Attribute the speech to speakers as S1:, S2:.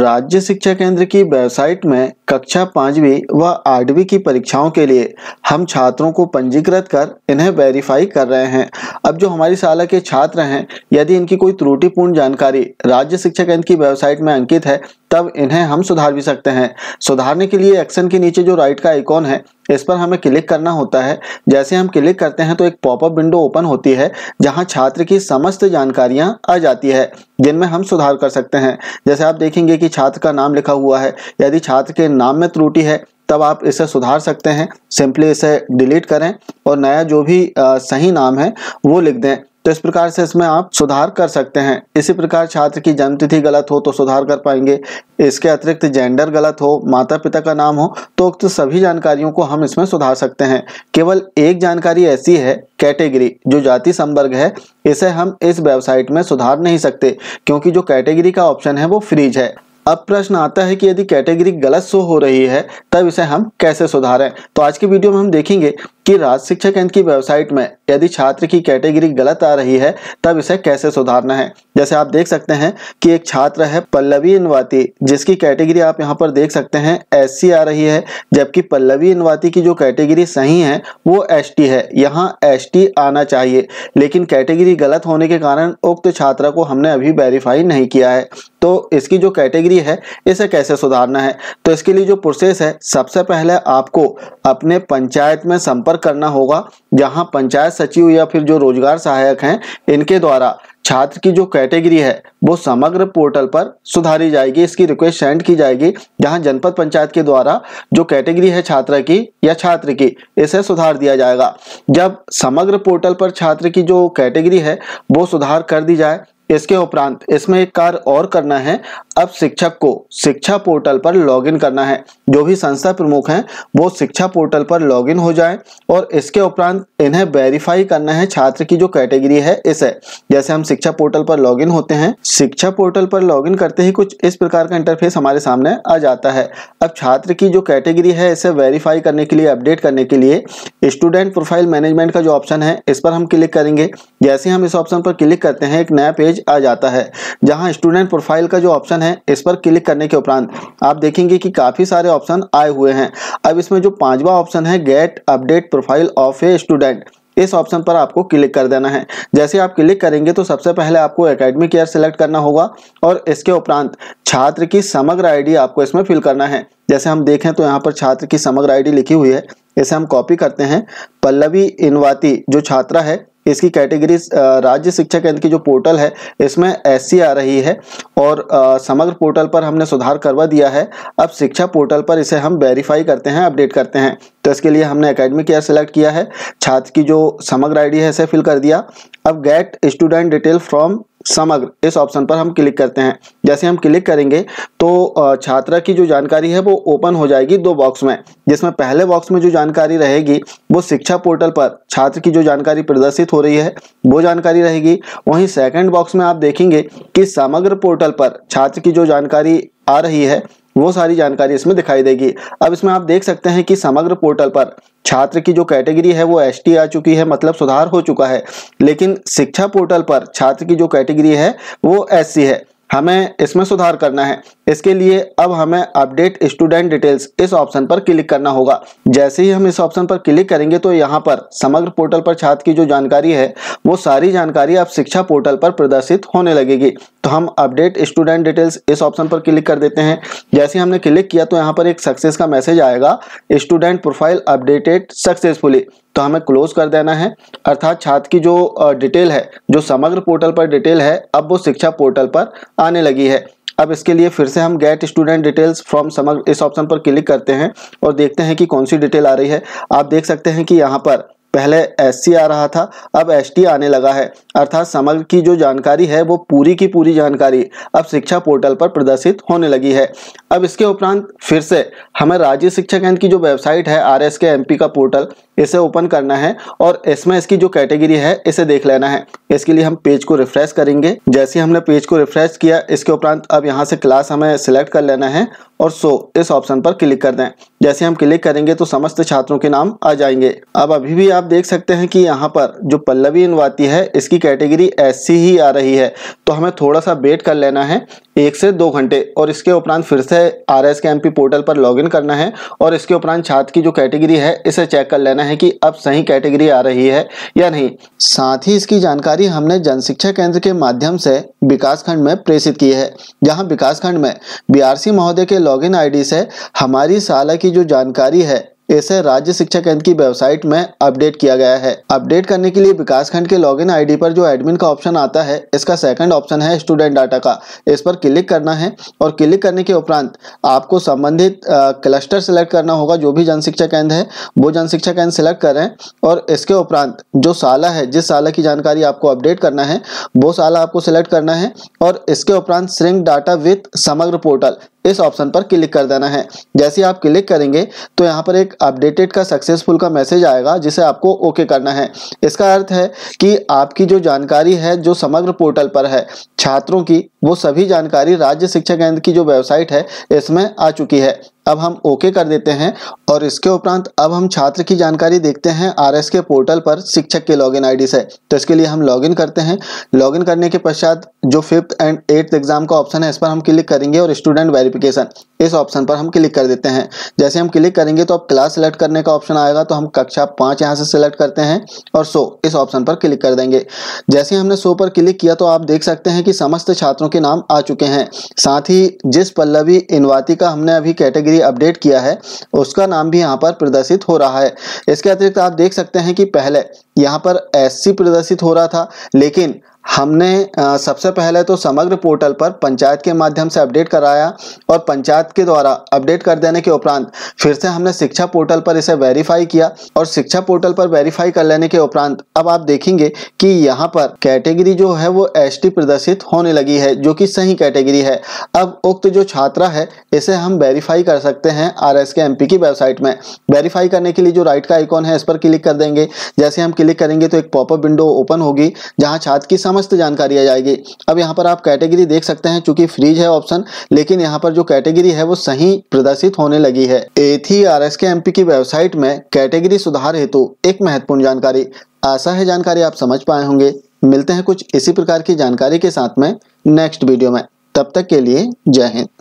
S1: राज्य शिक्षा केंद्र की वेबसाइट में कक्षा पांचवी व आठवीं की परीक्षाओं के लिए हम छात्रों को पंजीकृत कर इन्हें वेरीफाई कर रहे हैं अब जो हमारी शाला के छात्र हैं यदि इनकी कोई त्रुटिपूर्ण जानकारी राज्य शिक्षा केंद्र की वेबसाइट में अंकित है तब इन्हें हम सुधार भी सकते हैं सुधारने के लिए एक्शन के नीचे जो राइट का आइकॉन है इस पर हमें क्लिक करना होता है जैसे हम क्लिक करते हैं तो एक पॉपअप विंडो ओपन होती है जहां छात्र की समस्त जानकारियां आ जाती है जिनमें हम सुधार कर सकते हैं जैसे आप देखेंगे कि छात्र का नाम लिखा हुआ है यदि छात्र के नाम में त्रुटि है तब आप इसे सुधार सकते हैं सिंपली इसे डिलीट करें और नया जो भी आ, सही नाम है वो लिख दें तो इस प्रकार से इसमें आप सुधार कर सकते हैं इसी प्रकार छात्र की जन्मतिथि गलत हो तो सुधार कर पाएंगे इसके अतिरिक्त जेंडर गलत हो माता पिता का नाम हो तो उक्त तो सभी जानकारियों को हम इसमें सुधार सकते हैं केवल एक जानकारी ऐसी है कैटेगरी जो जाति संवर्ग है इसे हम इस वेबसाइट में सुधार नहीं सकते क्योंकि जो कैटेगरी का ऑप्शन है वो फ्रीज है अब प्रश्न आता है कि यदि कैटेगरी गलत शो हो रही है तब इसे हम कैसे सुधारें तो आज की वीडियो में हम देखेंगे कि राज्य शिक्षा केंद्र की वेबसाइट में यदि छात्र की कैटेगरी गलत आ रही है तब इसे कैसे सुधारना है जैसे आप देख सकते हैं कि एक छात्र है पल्लवी इनवाती जिसकी कैटेगरी आप यहाँ पर देख सकते हैं एस आ रही है जबकि पल्लवी इनवाती की जो कैटेगरी सही है वो एस है यहाँ एस आना चाहिए लेकिन कैटेगरी गलत होने के कारण उक्त छात्रा को हमने अभी वेरीफाई नहीं किया है तो इसकी जो कैटेगरी है इसे कैसे सुधारना है तो इसके लिए जो प्रोसेस है सबसे पहले आपको अपने पंचायत में संपर्क करना होगा जहां पंचायत सचिव या फिर जो रोजगार सहायक हैं इनके द्वारा छात्र की जो कैटेगरी है वो समग्र पोर्टल पर सुधारी जाएगी इसकी रिक्वेस्ट सेंड की जाएगी जहां जनपद पंचायत के द्वारा जो कैटेगरी है छात्र की या छात्र की इसे सुधार दिया जाएगा जब समग्र पोर्टल पर छात्र की जो कैटेगरी है वो सुधार कर दी जाए इसके उपरांत इसमें एक कार्य और करना है अब शिक्षक को शिक्षा पोर्टल पर लॉगिन करना है जो भी संस्था प्रमुख हैं वो शिक्षा पोर्टल पर लॉगिन हो जाएं और इसके उपरांत इन्हें वेरीफाई करना है छात्र की जो कैटेगरी है इसे जैसे हम शिक्षा पोर्टल पर लॉगिन होते हैं शिक्षा पोर्टल पर लॉगिन करते ही कुछ इस प्रकार का इंटरफेस हमारे सामने आ जाता है अब छात्र की जो कैटेगरी है इसे वेरीफाई करने के लिए अपडेट करने के लिए स्टूडेंट प्रोफाइल मैनेजमेंट का जो ऑप्शन है इस पर हम क्लिक करेंगे जैसे हम इस ऑप्शन पर क्लिक करते हैं एक नया पेज आ जाता है जहाँ स्टूडेंट प्रोफाइल का जो ऑप्शन है है इस पर क्लिक करने के उपरांत आप देखेंगे कि काफ़ी सारे ऑप्शन आए हुए हैं अब इसमें जो पांचवा ऑप्शन है get update profile of a student इस ऑप्शन पर आपको क्लिक कर देना है जैसे आप क्लिक करेंगे तो सबसे पहले आपको अकेडमिक ईयर सेलेक्ट करना होगा और इसके उपरांत छात्र की समग्र आईडी आपको इसमें फिल करना है जैसे हम देखें तो यहाँ पर छात्र की समग्र आईडी लिखी हुई है इसे हम कॉपी करते हैं पल्लवी इनवाती जो छात्रा है इसकी कैटेगरीज राज्य शिक्षा केंद्र की जो पोर्टल है इसमें एस आ रही है और समग्र पोर्टल पर हमने सुधार करवा दिया है अब शिक्षा पोर्टल पर इसे हम वेरीफाई करते हैं अपडेट करते हैं तो इसके लिए हमने अकेडमिक ईयर सेलेक्ट किया है छात्र की जो समग्र आईडी है इसे फिल कर दिया अब गेट स्टूडेंट डिटेल फ्रॉम समग्र इस ऑप्शन पर हम क्लिक करते हैं जैसे हम क्लिक करेंगे तो छात्रा की जो जानकारी है वो ओपन हो जाएगी दो बॉक्स में जिसमें पहले बॉक्स में जो जानकारी रहेगी वो शिक्षा पोर्टल पर छात्र की जो जानकारी प्रदर्शित हो रही है वो जानकारी रहेगी वहीं सेकेंड बॉक्स में आप देखेंगे कि समग्र पोर्टल पर छात्र की जो जानकारी आ रही है वो सारी जानकारी इसमें दिखाई देगी अब इसमें आप देख सकते हैं कि समग्र पोर्टल पर छात्र की जो कैटेगरी है वो एस आ चुकी है मतलब सुधार हो चुका है लेकिन शिक्षा पोर्टल पर छात्र की जो कैटेगरी है वो एस है हमें इसमें सुधार करना है इसके लिए अब हमें अपडेट स्टूडेंट डिटेल्स इस ऑप्शन पर क्लिक करना होगा जैसे ही हम इस ऑप्शन पर क्लिक करेंगे तो यहाँ पर समग्र पोर्टल पर छात्र की जो जानकारी है वो सारी जानकारी अब शिक्षा पोर्टल पर प्रदर्शित होने लगेगी तो हम अपडेट स्टूडेंट डिटेल्स इस ऑप्शन पर क्लिक कर देते हैं जैसे हमने क्लिक किया तो यहाँ पर एक सक्सेस का मैसेज आएगा स्टूडेंट प्रोफाइल अपडेटेड सक्सेसफुली तो हमें क्लोज कर देना है अर्थात छात्र की जो डिटेल है जो समग्र पोर्टल पर डिटेल है अब वो शिक्षा पोर्टल पर आने लगी है अब इसके लिए फिर से हम गेट स्टूडेंट डिटेल्स फ्रॉम समग्र इस ऑप्शन पर क्लिक करते हैं और देखते हैं कि कौन सी डिटेल आ रही है आप देख सकते हैं कि यहाँ पर पहले एस आ रहा था अब एस आने लगा है अर्थात समग्र की जो जानकारी है वो पूरी की पूरी जानकारी अब शिक्षा पोर्टल पर प्रदर्शित होने लगी है अब इसके उपरांत फिर से हमें राज्य शिक्षा केंद्र की जो वेबसाइट है R S K M P का पोर्टल इसे ओपन करना है और इसमें इसकी जो कैटेगरी है इसे देख लेना है इसके लिए हम पेज को रिफ्रेश करेंगे जैसे हमने पेज को रिफ्रेश किया इसके उपरांत अब यहाँ से क्लास हमें सिलेक्ट कर लेना है और सो इस ऑप्शन पर क्लिक कर दें जैसे हम क्लिक करेंगे तो समस्त छात्रों के नाम आ जाएंगे अब अभी भी आप देख सकते हैं कि यहाँ पर जो पल्लवी इनवाती है इसकी कैटेगरी एस ही आ रही है तो हमें थोड़ा सा वेट कर लेना है एक से दो घंटे और इसके उपरांत फिर से R S K M P portal पर लॉगिन करना है और इसके उपरांत छात्र की जो कैटेगरी है इसे चेक कर लेना है कि अब सही कैटेगरी आ रही है या नहीं साथ ही इसकी जानकारी हमने जन शिक्षा केंद्र के माध्यम से विकासखंड में प्रेषित की है जहाँ विकासखंड में सी महोदय के आई डी से हमारी साला की जो जानकारी है इसे राज्य शिक्षा केंद्र की वेबसाइट में अपडेट किया गया है अपडेट करने के लिए विकास खंड के लॉगिन आईडी पर जो एडमिन का ऑप्शन आता है इसका सेकंड ऑप्शन है स्टूडेंट डाटा का इस पर क्लिक करना है और क्लिक करने के उपरांत आपको संबंधित क्लस्टर सिलेक्ट करना होगा जो भी जन शिक्षा केंद्र है वो जन शिक्षा केंद्र सिलेक्ट करें और इसके उपरांत जो साला है जिस साला की जानकारी आपको अपडेट करना है वो साला आपको सिलेक्ट करना है और इसके उपरांत shrink data with Samagra portal इस ऑप्शन पर क्लिक कर देना है जैसे आप क्लिक करेंगे तो यहाँ पर एक अपडेटेड का सक्सेसफुल का मैसेज आएगा जिसे आपको ओके करना है इसका अर्थ है कि आपकी जो जानकारी है जो समग्र पोर्टल पर है छात्रों की वो सभी जानकारी राज्य शिक्षा केंद्र की जो वेबसाइट है इसमें आ चुकी है अब हम ओके कर देते हैं और इसके उपरांत अब हम छात्र की जानकारी देखते हैं आर के पोर्टल पर शिक्षक के लॉगिन आईडी से तो इसके लिए हम लॉगिन करते हैं लॉगिन करने के पश्चात जो फिफ्थ एंड एट्थ एग्जाम का ऑप्शन है इस पर हम क्लिक करेंगे और स्टूडेंट वेरिफिकेशन इस ऑप्शन पर हम क्लिक कर देते हैं जैसे हम क्लिक करेंगे तो अब क्लास सेलेक्ट करने का ऑप्शन आएगा तो हम कक्षा पाँच यहाँ से सिलेक्ट करते हैं और सो इस ऑप्शन पर क्लिक कर देंगे जैसे हमने सो पर क्लिक किया तो आप देख सकते हैं कि समस्त छात्रों के नाम आ चुके हैं साथ ही जिस पल्लवी इनवाती का हमने अभी कैटेगरी भी अपडेट किया है उसका नाम भी यहाँ पर प्रदर्शित हो रहा है इसके अतिरिक्त आप देख सकते हैं कि पहले यहाँ पर एस प्रदर्शित हो रहा था लेकिन हमने सबसे पहले तो समग्र पोर्टल पर पंचायत के माध्यम से अपडेट कराया और पंचायत के द्वारा अपडेट कर देने के उपरांत फिर से हमने शिक्षा पोर्टल पर इसे वेरीफाई किया और शिक्षा पोर्टल पर वेरीफाई कर लेने के उपरांत अब आप देखेंगे कि यहाँ पर कैटेगरी जो है वो एस प्रदर्शित होने लगी है जो कि सही कैटेगरी है अब उक्त जो छात्रा है इसे हम वेरीफाई कर सकते हैं R S K M P की वेबसाइट में वेरीफाई करने के लिए जो राइट का आइकॉन है इस पर क्लिक कर देंगे जैसे हम क्लिक करेंगे तो एक पॉपअप विंडो ओपन होगी जहाँ छात्र की समझ समस्त जानकारी आ जाएगी अब यहाँ पर आप कैटेगरी देख सकते हैं चूंकि फ्रीज है ऑप्शन लेकिन यहाँ पर जो कैटेगरी है वो सही प्रदर्शित होने लगी है एथी R S K M P की वेबसाइट में कैटेगरी सुधार हेतु एक महत्वपूर्ण जानकारी आशा है जानकारी आप समझ पाए होंगे मिलते हैं कुछ इसी प्रकार की जानकारी के साथ में नेक्स्ट वीडियो में तब तक के लिए जय हिंद